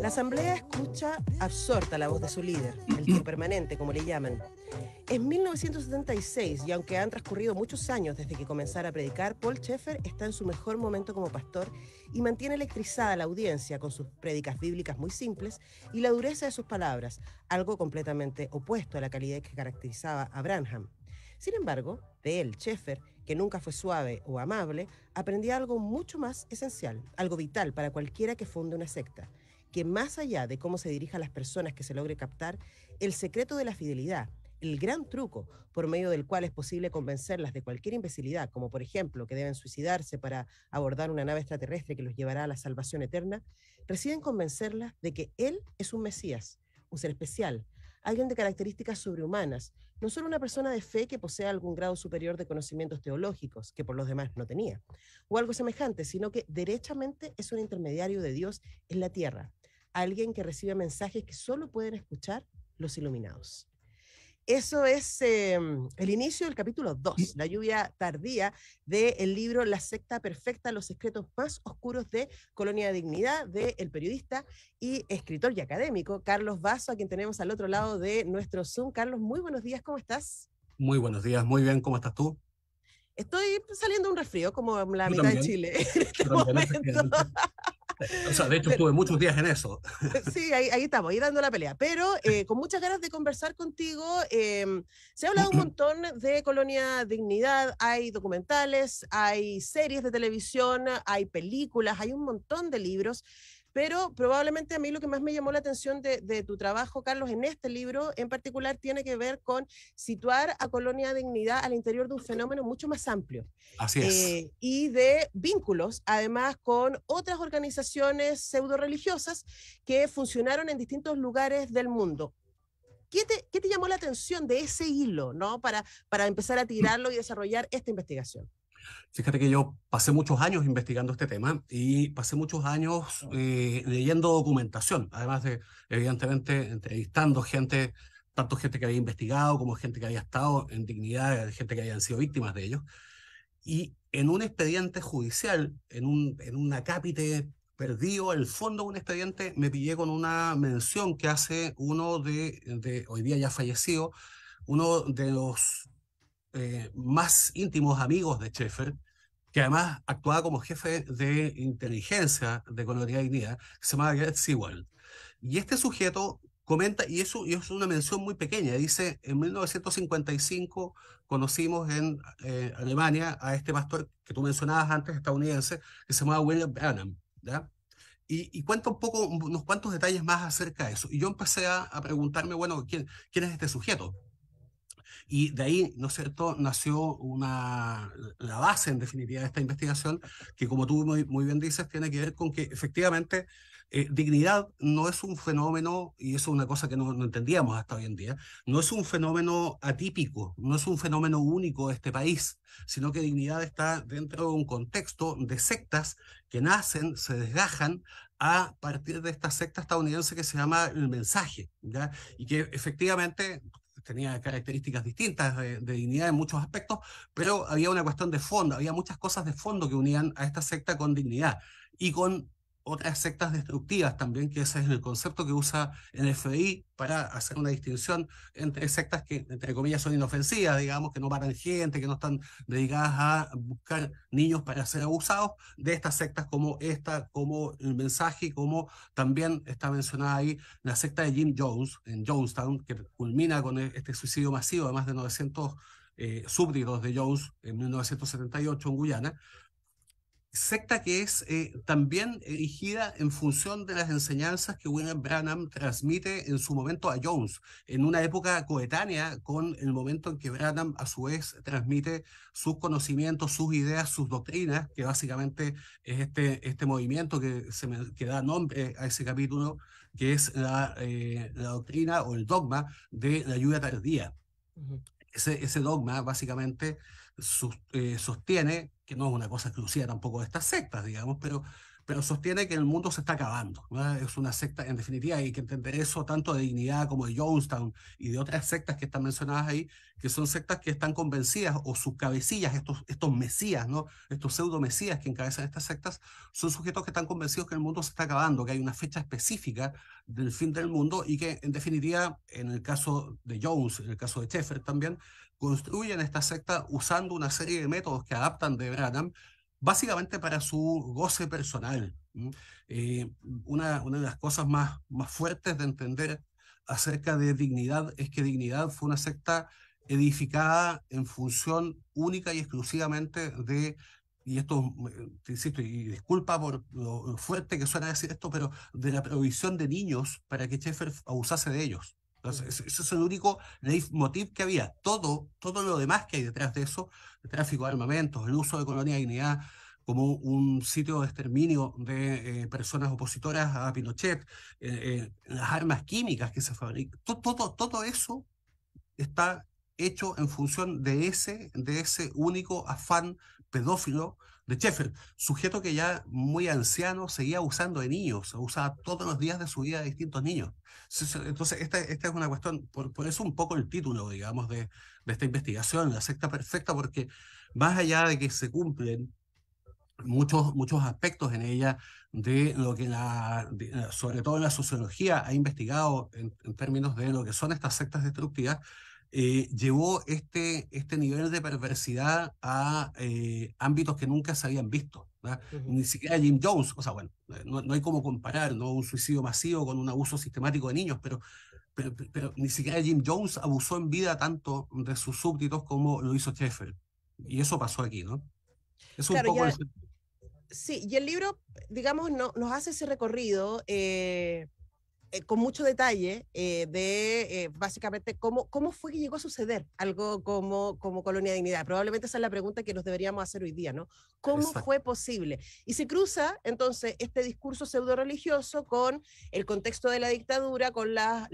La asamblea escucha absorta la voz de su líder, el tío permanente, como le llaman. En 1976 y aunque han transcurrido muchos años desde que comenzara a predicar, Paul Schaeffer está en su mejor momento como pastor y mantiene electrizada la audiencia con sus prédicas bíblicas muy simples y la dureza de sus palabras, algo completamente opuesto a la calidad que caracterizaba a Branham. Sin embargo, de él, Schaeffer que nunca fue suave o amable, aprendí algo mucho más esencial, algo vital para cualquiera que funde una secta, que más allá de cómo se dirija a las personas que se logre captar, el secreto de la fidelidad, el gran truco por medio del cual es posible convencerlas de cualquier imbecilidad, como por ejemplo que deben suicidarse para abordar una nave extraterrestre que los llevará a la salvación eterna, reside en convencerlas de que él es un Mesías, un ser especial, alguien de características sobrehumanas, no solo una persona de fe que posea algún grado superior de conocimientos teológicos, que por los demás no tenía, o algo semejante, sino que derechamente es un intermediario de Dios en la tierra, alguien que recibe mensajes que solo pueden escuchar los iluminados. Eso es em, el inicio del capítulo 2, la lluvia tardía del libro La secta perfecta, los secretos más oscuros de Colonia de Dignidad, del periodista y escritor y académico Carlos Vaso, a quien tenemos al otro lado de nuestro Zoom. Carlos, muy buenos días, ¿cómo estás? Muy buenos días, muy bien, ¿cómo estás tú? Estoy saliendo un resfrío, como la mitad de Chile. En este momento. O sea, de hecho, estuve muchos días en eso. Sí, ahí, estamos, ahí dando la pelea. Pero eh, con muchas ganas de conversar contigo. Em, se ha hablado un montón de Colonia Dignidad. Hay documentales, hay series de televisión, hay películas, hay un montón de libros. Pero probablemente a mí lo que más me llamó la atención de, tu trabajo, Carlos, en este libro en particular tiene que ver con situar a Colonia Dignidad al interior de un fenómeno mucho más amplio. Así es. Eh, y de vínculos, además, con otras organizaciones pseudo religiosas que funcionaron en distintos lugares del mundo. ¿Qué te, qué te llamó la atención de ese hilo, ¿no? Para, para empezar a tirarlo y desarrollar esta investigación. Fíjate que yo pasé muchos años investigando este tema y pasé muchos años eh, leyendo documentación, además de, evidentemente, entrevistando gente, tanto gente que había investigado como gente que había estado en dignidad, eh, gente que habían sido víctimas de ellos. Y en un expediente judicial, en un, en un acápite perdido, el fondo de un expediente, me pillé con una mención que hace uno de, de hoy día ya fallecido, uno de los eh, más íntimos amigos de Schaeffer, que además actuaba como jefe de inteligencia de Colonia Dignidad, que se llamaba Sewell. Y este sujeto comenta, y eso, es una mención muy pequeña, dice, en 1955 conocimos en eh, Alemania a este pastor que tú mencionabas antes, estadounidense, que se llamaba William Branham, ¿ya? Y, cuenta un poco, unos cuantos detalles más acerca de eso. Y yo empecé a, preguntarme, bueno, ¿quién, ¿quién es este sujeto? Y de ahí, ¿no es cierto?, nació una, la base, en definitiva, de esta investigación, que como tú muy, bien dices, tiene que ver con que efectivamente eh, dignidad no es un fenómeno, y eso es una cosa que no, no, entendíamos hasta hoy en día, no es un fenómeno atípico, no es un fenómeno único de este país, sino que dignidad está dentro de un contexto de sectas que nacen, se desgajan a partir de esta secta estadounidense que se llama el mensaje, ¿ya? y que efectivamente tenía características distintas eh, de, dignidad en muchos aspectos, pero había una cuestión de fondo, había muchas cosas de fondo que unían a esta secta con dignidad y con otras sectas destructivas también, que ese es el concepto que usa el FBI para hacer una distinción entre sectas que, entre comillas, son inofensivas, digamos, que no paran gente, que no están dedicadas a buscar niños para ser abusados, de estas sectas como esta, como el mensaje, como también está mencionada ahí la secta de Jim Jones en Jonestown, que culmina con e, este suicidio masivo de más de 900 eh, súbditos de Jones en 1978 en Guyana, secta que es eh, también erigida en función de las enseñanzas que William Branham transmite en su momento a Jones, en una época coetánea con el momento en que Branham a su vez transmite sus conocimientos, sus ideas, sus doctrinas, que básicamente es este, este movimiento que, se que da nombre a ese capítulo, que es la, eh, doctrina o el dogma de la lluvia tardía. Ese, ese, dogma básicamente eh, sostiene, que no es una cosa exclusiva tampoco de estas sectas, digamos, pero, pero sostiene que el mundo se está acabando. Es una secta, en definitiva, hay que entender eso tanto de Dignidad como de Jonestown y de otras sectas que están mencionadas ahí, que son sectas que están convencidas o sus cabecillas, estos, estos mesías, ¿no? estos pseudo mesías que encabezan estas sectas, son sujetos que están convencidos que el mundo se está acabando, que hay una fecha específica del fin del mundo y que, en definitiva, en el caso de Jones, en el caso de Sheffer también, construyen esta secta usando una serie de métodos que adaptan de Branham, básicamente para su goce personal. Eh, una, una, de las cosas más, más fuertes de entender acerca de dignidad es que dignidad fue una secta edificada en función única y exclusivamente de, y esto, eh, insisto, y disculpa por lo fuerte que suena decir esto, pero de la provisión de niños para que Schaeffer abusase de ellos ese es el único leitmotiv que había. Todo, todo lo demás que hay detrás de eso, el tráfico de armamentos, el uso de colonia de dignidad como un sitio de exterminio de eh, personas opositoras a Pinochet, eh, eh, las armas químicas que se fabrican, todo eso está hecho en función de ese, de ese único afán pedófilo de Cheffer, sujeto que ya muy anciano seguía abusando de niños, abusaba todos los días de su vida de distintos niños. Entonces, esta, esta es una cuestión, por, eso un poco el título, digamos, de, esta investigación, la secta perfecta, porque más allá de que se cumplen muchos, muchos aspectos en ella de lo que la, sobre todo en la sociología ha investigado en, términos de lo que son estas sectas destructivas, eh, llevó este, este nivel de perversidad a eh, ámbitos que nunca se habían visto. Ni siquiera Jim Jones, o sea, bueno, eh, no, hay como comparar ¿no? un suicidio masivo con un abuso sistemático de niños, pero, pero, pero, ni siquiera Jim Jones abusó en vida tanto de sus súbditos como lo hizo Sheffield. Y eso pasó aquí, ¿no? Es un claro, Sí, y el libro, digamos, no, nos hace ese recorrido. Eh eh, con mucho detalle eh, de eh, básicamente cómo, cómo fue que llegó a suceder algo como, como Colonia Dignidad. Probablemente esa es la pregunta que nos deberíamos hacer hoy día, ¿no? ¿Cómo fue posible? Y se cruza entonces este discurso pseudo religioso con el contexto de la dictadura, con las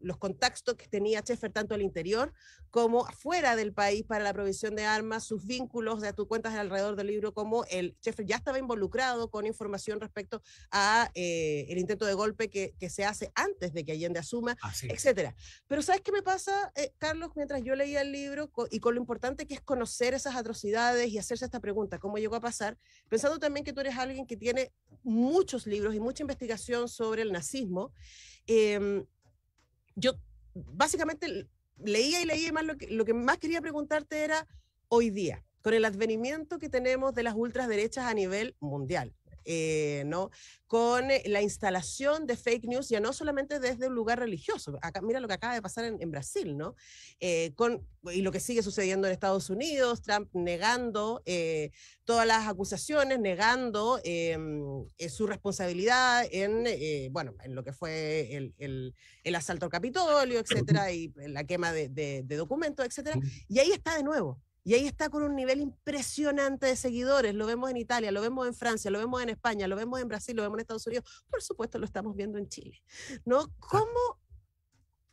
los contactos que tenía Chefer tanto al interior como fuera del país para la provisión de armas, sus vínculos, de tu cuentas alrededor del libro, como el Chefer ya estaba involucrado con información respecto a eh, el intento de golpe que, se hace antes de que Allende asuma, etcétera. Pero ¿sabes qué me pasa, eh, Carlos, mientras yo leía el libro y con lo importante que es conocer esas atrocidades y hacerse esta pregunta, cómo llegó a pasar, pensando también que tú eres alguien que tiene muchos libros y mucha investigación sobre el nazismo, em, yo básicamente leía y leía y más lo que, lo que más quería preguntarte era hoy día, con el advenimiento que tenemos de las ultraderechas a nivel mundial, eh, ¿no? Con eh, la instalación de fake news, ya no solamente desde un lugar religioso, mira lo que acaba de pasar en, Brasil, ¿no? Eh, con, y lo que sigue sucediendo en Estados Unidos, Trump negando todas las acusaciones, negando em, su responsabilidad en, bueno, en lo que fue el, asalto al Capitolio, etcétera, y la quema de, de documentos, etcétera. Y ahí está de nuevo, y ahí está con un nivel impresionante de seguidores. Lo vemos en Italia, lo vemos en Francia, lo vemos en España, lo vemos en Brasil, lo vemos en Estados Unidos. Por supuesto, lo estamos viendo en Chile. ¿no? ¿Cómo,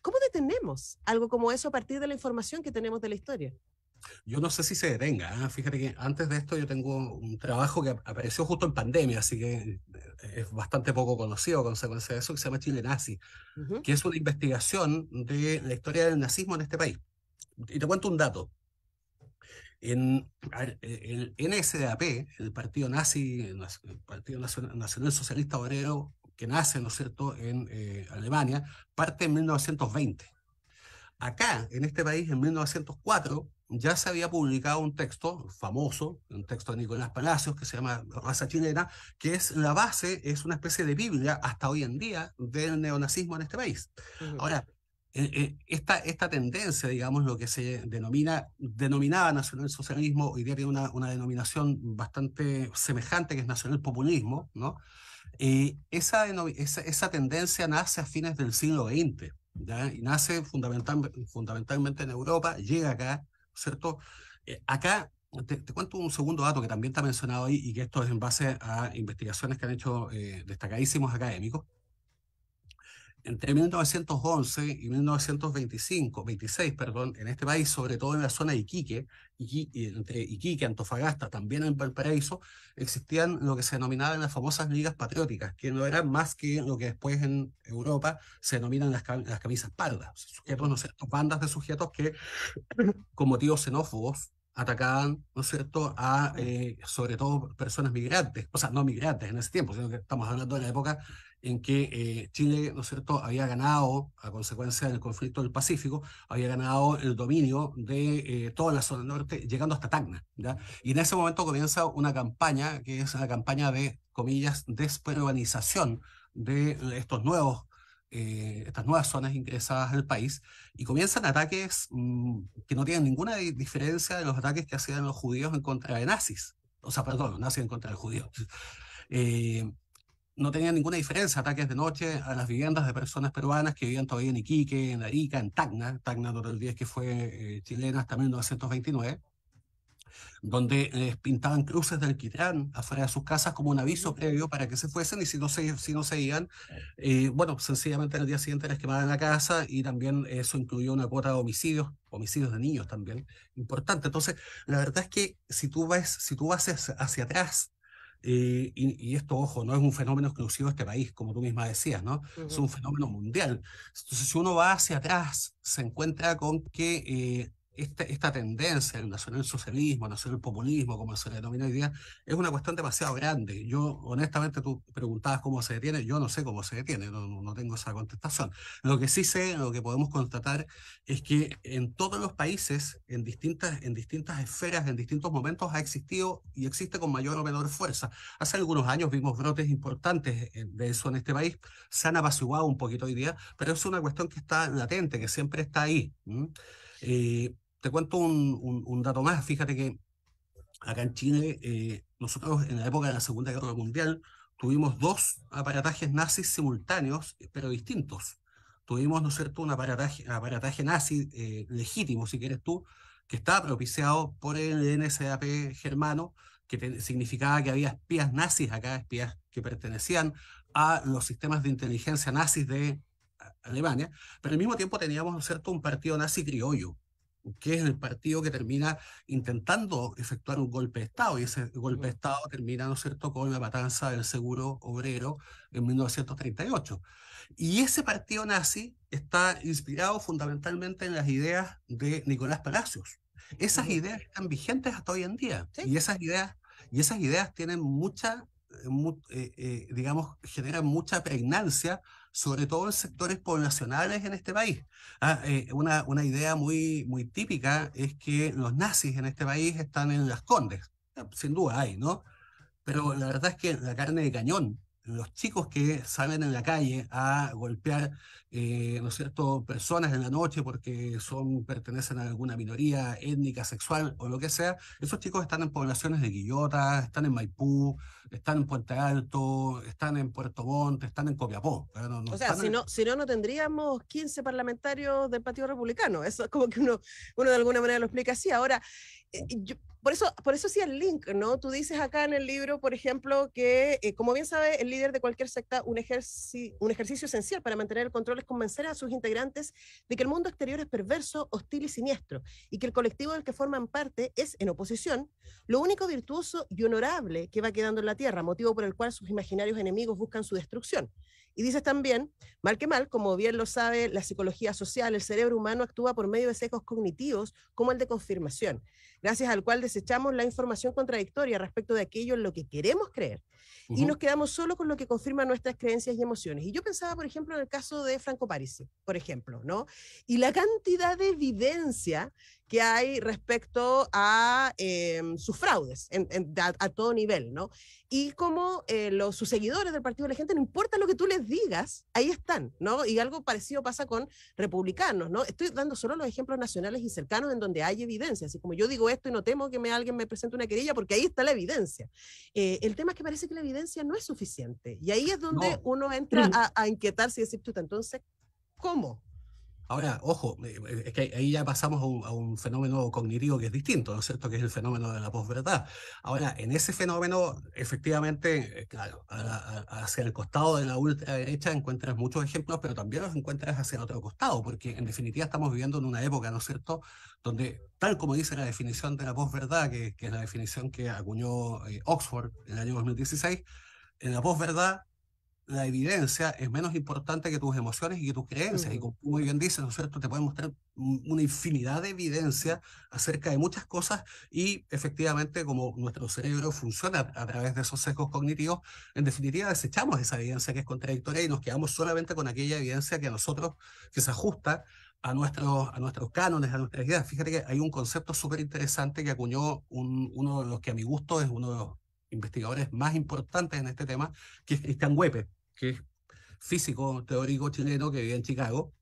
cómo detenemos algo como eso a partir de la información que tenemos de la historia? Yo no sé si se detenga. ¿eh? Fíjate que antes de esto yo tengo un trabajo que apareció justo en pandemia, así que eh, es bastante poco conocido a consecuencia de eso, que se llama Chile Nazi, que es una investigación de la historia del nazismo en este país. Y te cuento un dato en, eh, el NSDAP, el Partido Nazi, el Partido Nacional Socialista Obrero, que nace, ¿no es cierto?, en eh, Alemania, parte en 1920. Acá, en este país, en 1904, ya se había publicado un texto famoso, un texto de Nicolás Palacios, que se llama Raza Chilena, que es la base, es una especie de Biblia hasta hoy en día del neonazismo en este país. Ahora, eh, eh, esta, esta tendencia, digamos, lo que se denomina, denominaba nacionalsocialismo, hoy día tiene una, una denominación bastante semejante, que es nacionalpopulismo, ¿no? Eh, esa, esa, esa, tendencia nace a fines del siglo XX, ¿ya? Y nace fundamental, fundamentalmente en Europa, llega acá, ¿cierto? acá, te, cuento un segundo dato que también está mencionado ahí y que esto es en base a investigaciones que han hecho destacadísimos académicos entre 1911 y 1925, 26, perdón, en este país, sobre todo en la zona de Iquique, entre Iquique, Antofagasta, también en Valparaíso, existían lo que se denominaban las famosas ligas patrióticas, que no eran más que lo que después en Europa se denominan las, camisas pardas, sujetos, ¿no cierto? bandas de sujetos que, con motivos xenófobos, atacaban, ¿no es cierto?, a eh, sobre todo personas migrantes, o sea, no migrantes en ese tiempo, sino que estamos hablando de la época en que eh, Chile, ¿no es cierto?, había ganado, a consecuencia del conflicto del Pacífico, había ganado el dominio de eh, toda la zona norte, llegando hasta Tacna, ¿ya? Y en ese momento comienza una campaña, que es una campaña de, comillas, desperuanización de estos nuevos eh, estas nuevas zonas ingresadas al país y comienzan ataques mm, que no tienen ninguna diferencia de los ataques que hacían los judíos en contra de nazis, o sea, perdón, los nazis en contra de judíos. Eh, no tenía ninguna diferencia ataques de noche a las viviendas de personas peruanas que vivían todavía en Iquique, en Arica, en Tacna, Tacna el 10 que fue chilenas eh, chilena hasta 1929, donde les pintaban cruces del alquitrán afuera de sus casas como un aviso previo para que se fuesen y si no se, si no se iban, eh, bueno, sencillamente el día siguiente les quemaban la casa y también eso incluyó una cuota de homicidios, homicidios de niños también, importante. Entonces, la verdad es que si tú vas, si tú vas hacia atrás eh, y, esto, ojo, no es un fenómeno exclusivo de este país, como tú misma decías, ¿no? Es un fenómeno mundial. Entonces, si uno va hacia atrás, se encuentra con que eh, esta, tendencia, el nacionalsocialismo, el nacionalpopulismo, como se le denomina hoy día, es una cuestión demasiado grande. Yo, honestamente, tú preguntabas cómo se detiene, yo no sé cómo se detiene, no, no tengo esa contestación. Lo que sí sé, lo que podemos constatar, es que en todos los países, en distintas, en distintas esferas, en distintos momentos, ha existido y existe con mayor o menor fuerza. Hace algunos años vimos brotes importantes eh, de eso en este país, se han apaciguado un poquito hoy día, pero es una cuestión que está latente, que siempre está ahí. Te cuento un, dato más. Fíjate que acá en Chile, eh, nosotros en la época de la Segunda Guerra Mundial tuvimos dos aparatajes nazis simultáneos, eh, pero distintos. Tuvimos, ¿no es cierto?, un aparataje, aparataje nazi eh, legítimo, si quieres tú, que estaba propiciado por el NSAP germano, que significaba que había espías nazis acá, espías que pertenecían a los sistemas de inteligencia nazis de Alemania, pero al mismo tiempo teníamos, ¿no cierto?, un partido nazi criollo, que es el partido que termina intentando efectuar un golpe de Estado, y ese golpe de Estado termina, ¿no cierto?, con la matanza del seguro obrero en 1938. Y ese partido nazi está inspirado fundamentalmente en las ideas de Nicolás Palacios. Esas ideas están vigentes hasta hoy en día, y, esas ideas, y esas ideas tienen mucha, eh, eh, eh, digamos, generan mucha pregnancia sobre todo en sectores poblacionales en este país. Ah, eh, una, una, idea muy, muy típica es que los nazis en este país están en las condes, ah, sin duda hay, ¿no? Pero la verdad es que la carne de cañón, los chicos que salen en la calle a golpear, eh, ¿no es cierto?, personas en la noche porque son, pertenecen a alguna minoría étnica, sexual o lo que sea, esos chicos están en poblaciones de guillotas, están en Maipú, están en Puente Alto, están en Puerto Montt, están en Copiapó. o sea, si, no, si no, no tendríamos 15 parlamentarios del Partido Republicano. Eso es como que uno, uno de alguna manera lo explica así. Ahora, eh, por eso, por eso sí el link, ¿no? Tú dices acá en el libro, por ejemplo, que, eh, como bien sabe el líder de cualquier secta, un, un ejercicio esencial para mantener el control es convencer a sus integrantes de que el mundo exterior es perverso, hostil y siniestro, y que el colectivo del que forman parte es, en oposición, lo único virtuoso y honorable que va quedando en la Tierra, motivo por el cual sus imaginarios enemigos buscan su destrucción. Y dices también, mal que mal, como bien lo sabe la psicología social, el cerebro humano actúa por medio de sesgos cognitivos como el de confirmación, gracias al cual desechamos la información contradictoria respecto de aquello en lo que queremos creer. Y nos quedamos solo con lo que confirma nuestras creencias y emociones. Y yo pensaba, por ejemplo, en el caso de Franco Parisi, por ejemplo, ¿no? Y la cantidad de evidencia que hay respecto a em, sus fraudes a, todo nivel, ¿no? Y como eh, los, sus seguidores del Partido de la Gente, no importa lo que tú les digas, ahí están, ¿no? Y algo parecido pasa con republicanos, ¿no? Estoy dando solo los ejemplos nacionales y cercanos en donde hay evidencia, así como yo digo esto y no temo que me, alguien me presente una querella porque ahí está la evidencia. Eh, el tema es que parece que la evidencia no es suficiente y ahí es donde uno entra mm. a, a inquietarse y decir, entonces, ¿cómo? Ahora, ojo, eh, eh, es que ahí ya pasamos a un, fenómeno cognitivo que es distinto, ¿no es cierto? Que es el fenómeno de la posverdad. Ahora, en ese fenómeno, efectivamente, eh, claro, hacia el costado de la ultraderecha encuentras muchos ejemplos, pero también los encuentras hacia el otro costado, porque en definitiva estamos viviendo en una época, ¿no es cierto?, donde, tal como dice la definición de la posverdad, que, que es la definición que acuñó Oxford en el año 2016, en la posverdad la evidencia es menos importante que tus emociones y que tus creencias. Y como muy bien dices, ¿no es cierto? Te pueden mostrar una infinidad de evidencia acerca de muchas cosas y efectivamente como nuestro cerebro funciona a través de esos sesgos cognitivos, en definitiva desechamos esa evidencia que es contradictoria y nos quedamos solamente con aquella evidencia que a nosotros, que se ajusta a nuestros, a nuestros cánones, a nuestras ideas. Fíjate que hay un concepto súper interesante que acuñó uno de los que a mi gusto es uno de los investigadores más importantes en este tema, que es Cristian Huepe, que es físico teórico chileno que vive en Chicago,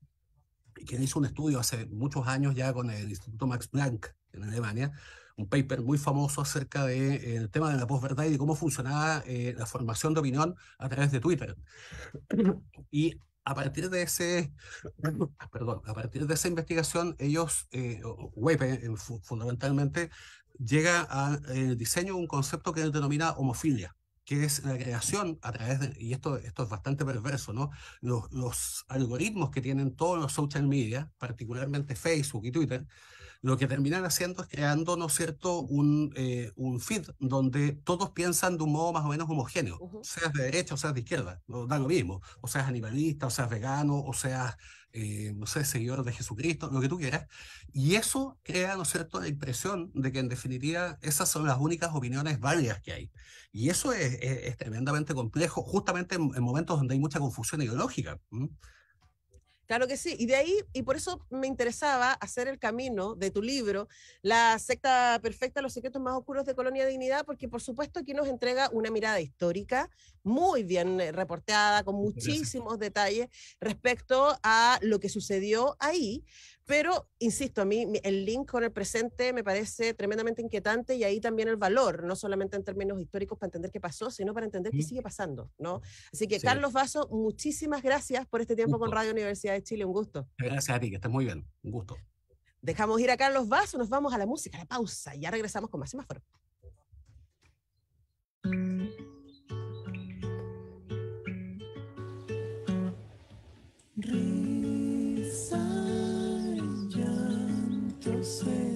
y quien hizo un estudio hace muchos años ya con el Instituto Max Planck en Alemania, un paper muy famoso acerca del de, eh, tema de la posverdad y de cómo funcionaba eh, la formación de opinión a través de Twitter. Y a partir de ese, perdón, a partir de esa investigación, ellos, eh, Wepe fundamentalmente, llega a el eh, diseño un concepto que denomina homofilia, que es la creación a través de, y esto, esto es bastante perverso, ¿no? Los, los algoritmos que tienen todos los social media, particularmente Facebook y Twitter, lo que terminan haciendo es creando, ¿no es cierto?, un, eh, un feed donde todos piensan de un modo más o menos homogéneo, seas de derecha o seas de izquierda, no, da lo mismo, o seas animalista, o seas vegano, o seas, eh, no sé, seguidor de Jesucristo, lo que tú quieras. Y eso crea, ¿no es cierto?, la impresión de que en definitiva esas son las únicas opiniones válidas que hay. Y eso es, tremendamente complejo, justamente en, momentos donde hay mucha confusión ideológica. Claro que sí, y de ahí, y por eso me interesaba hacer el camino de tu libro, La secta perfecta, los secretos más oscuros de Colonia Dignidad, porque por supuesto aquí nos entrega una mirada histórica, muy bien eh, reporteada, con muchísimos detalles respecto a lo que sucedió ahí. Pero, insisto, a mí el link con el presente me parece tremendamente inquietante y ahí también el valor, no solamente en términos históricos para entender qué pasó, sino para entender qué sigue pasando, ¿no? Así que, Carlos Vaso, muchísimas gracias por este tiempo con Radio Universidad de Chile, un gusto. Gracias a ti, que está muy bien, un gusto. Dejamos ir a Carlos Vaso, nos vamos a la música, a la pausa, y ya regresamos con más semáforo. Risa, llanto,